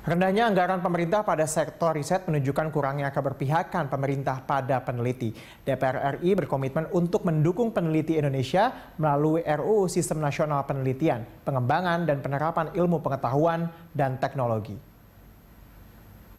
Rendahnya anggaran pemerintah pada sektor riset menunjukkan kurangnya keberpihakan pemerintah pada peneliti. DPR RI berkomitmen untuk mendukung peneliti Indonesia melalui RUU Sistem Nasional Penelitian, Pengembangan dan Penerapan Ilmu Pengetahuan dan Teknologi.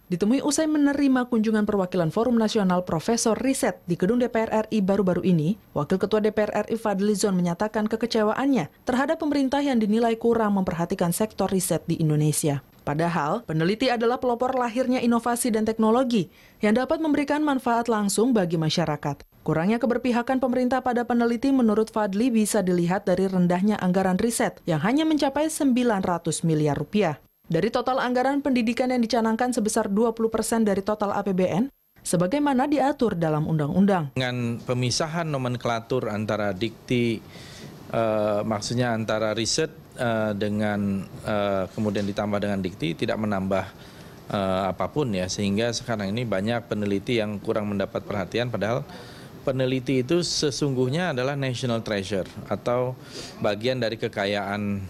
Ditemui usai menerima kunjungan perwakilan Forum Nasional Profesor Riset di gedung DPR RI baru-baru ini, Wakil Ketua DPR RI Fadlizon menyatakan kekecewaannya terhadap pemerintah yang dinilai kurang memperhatikan sektor riset di Indonesia. Padahal, peneliti adalah pelopor lahirnya inovasi dan teknologi yang dapat memberikan manfaat langsung bagi masyarakat. Kurangnya keberpihakan pemerintah pada peneliti menurut Fadli bisa dilihat dari rendahnya anggaran riset yang hanya mencapai 900 miliar rupiah. Dari total anggaran pendidikan yang dicanangkan sebesar 20 persen dari total APBN, sebagaimana diatur dalam undang-undang. Dengan pemisahan nomenklatur antara dikti, eh, maksudnya antara riset Eh, dengan eh, kemudian ditambah dengan dikti tidak menambah eh, apapun ya sehingga sekarang ini banyak peneliti yang kurang mendapat perhatian padahal peneliti itu sesungguhnya adalah national treasure atau bagian dari kekayaan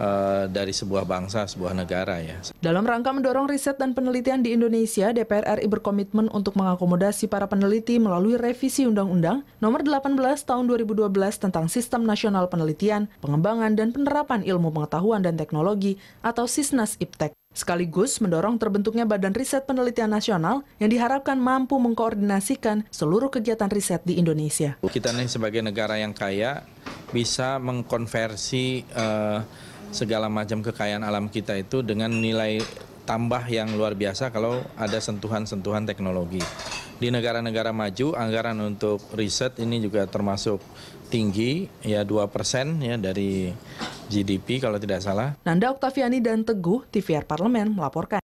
Eh, dari sebuah bangsa, sebuah negara ya. Dalam rangka mendorong riset dan penelitian di Indonesia, DPR RI berkomitmen untuk mengakomodasi para peneliti melalui revisi Undang-Undang Nomor 18 Tahun 2012 tentang Sistem Nasional Penelitian, Pengembangan dan Penerapan Ilmu Pengetahuan dan Teknologi atau Sisnas Iptek. Sekaligus mendorong terbentuknya Badan Riset Penelitian Nasional yang diharapkan mampu mengkoordinasikan seluruh kegiatan riset di Indonesia. Kita nih sebagai negara yang kaya bisa mengkonversi uh, segala macam kekayaan alam kita itu dengan nilai tambah yang luar biasa kalau ada sentuhan-sentuhan teknologi. Di negara-negara maju anggaran untuk riset ini juga termasuk tinggi ya 2% ya dari GDP kalau tidak salah. Nanda Oktaviani dan Teguh TVR Parlemen melaporkan.